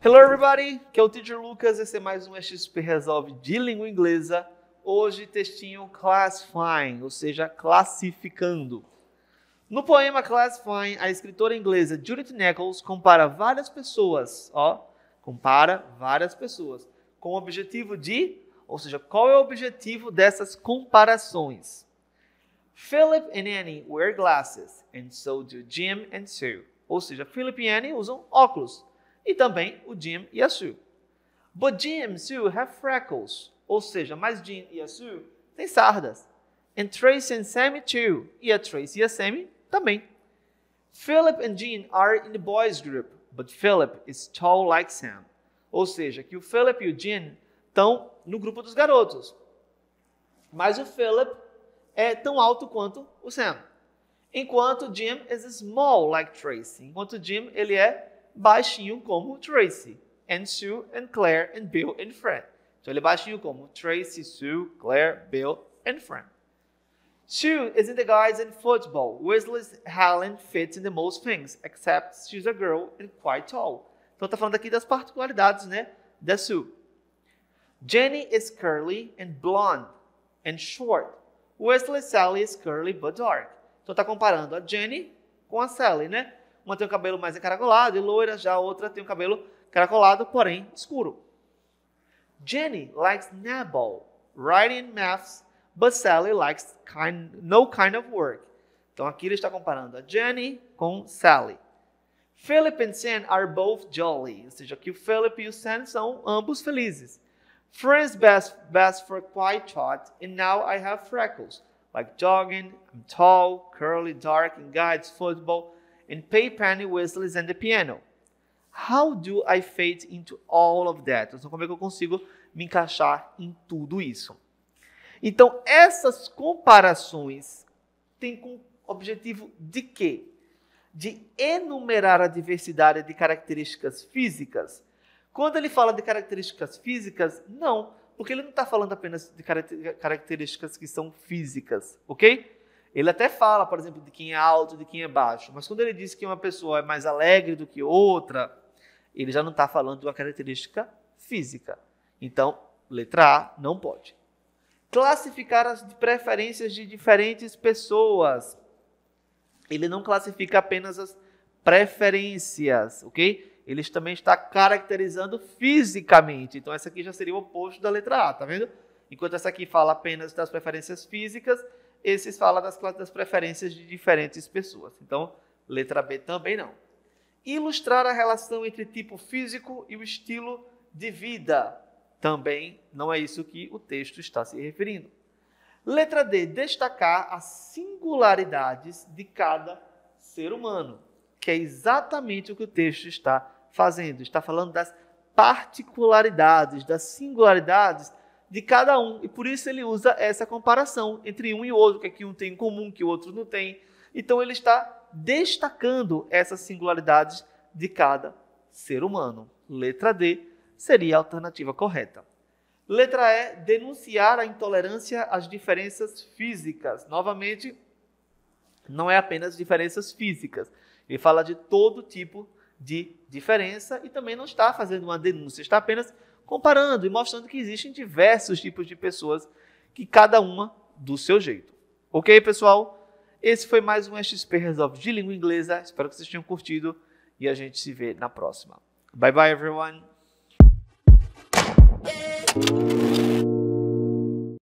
Hello everybody, que é o Teacher Lucas, esse é mais um XP Resolve de língua inglesa. Hoje textinho classifying, ou seja, classificando. No poema Classifying, a escritora inglesa Judith Nichols compara várias pessoas, ó, compara várias pessoas com o objetivo de, ou seja, qual é o objetivo dessas comparações? Philip and Annie wear glasses, and so do Jim and Sue. Ou seja, Philip e Annie usam óculos, e também o Jim e a Sue. But Jim and Sue have freckles, ou seja, mas Jim e a Sue têm sardas. And Tracy and Sammy too, e a Tracy e a Sammy também. Philip and Jim are in the boys group, but Philip is tall like Sam. Ou seja, que o Philip e o Jim estão no grupo dos garotos. Mas o Philip é tão alto quanto o Sam. Enquanto Jim is small like Tracy. Enquanto Jim ele é baixinho como Tracy, and Sue, and Claire, and Bill, and Fred. Então ele é baixinho como Tracy, Sue, Claire, Bill, and Fred. Sue is in the guys in football. Wesley's Helen fits in the most things, except she's a girl and quite tall. Então tá falando aqui das particularidades, né, da Sue. Jenny is curly and blonde and short. Wesley Sally is curly but dark. Então tá comparando a Jenny com a Sally, né? Uma tem o cabelo mais encaracolado e loira, já a outra tem o cabelo caracolado, porém escuro. Jenny likes netball, writing maths, but Sally likes kind, no kind of work. Então aqui ele está comparando a Jenny com Sally. Philip and Sam are both jolly, ou seja, que o Philip e o Sam são ambos felizes. Friends best best for quite short, and now I have freckles like jogging, I'm tall, curly, dark, and guides football. E pay penny whistles and the piano. How do I fit into all of that? Então, como é que eu consigo me encaixar em tudo isso? Então, essas comparações têm como objetivo de quê? De enumerar a diversidade de características físicas. Quando ele fala de características físicas, não, porque ele não está falando apenas de características que são físicas, ok? Ele até fala, por exemplo, de quem é alto, e de quem é baixo, mas quando ele diz que uma pessoa é mais alegre do que outra, ele já não está falando de uma característica física. Então, letra A, não pode. Classificar as preferências de diferentes pessoas. Ele não classifica apenas as preferências, ok? Ele também está caracterizando fisicamente. Então, essa aqui já seria o oposto da letra A, tá vendo? Enquanto essa aqui fala apenas das preferências físicas, esses fala das, das preferências de diferentes pessoas. Então, letra B também não. Ilustrar a relação entre tipo físico e o estilo de vida. Também não é isso que o texto está se referindo. Letra D, destacar as singularidades de cada ser humano, que é exatamente o que o texto está fazendo. Está falando das particularidades, das singularidades de cada um. E por isso ele usa essa comparação entre um e outro, que aqui é um tem em comum, que o outro não tem. Então ele está destacando essas singularidades de cada ser humano. Letra D seria a alternativa correta. Letra E, denunciar a intolerância às diferenças físicas. Novamente, não é apenas diferenças físicas. Ele fala de todo tipo de diferença e também não está fazendo uma denúncia, está apenas comparando e mostrando que existem diversos tipos de pessoas que cada uma do seu jeito. Ok, pessoal? Esse foi mais um XP Resolve de língua inglesa. Espero que vocês tenham curtido e a gente se vê na próxima. Bye bye, everyone.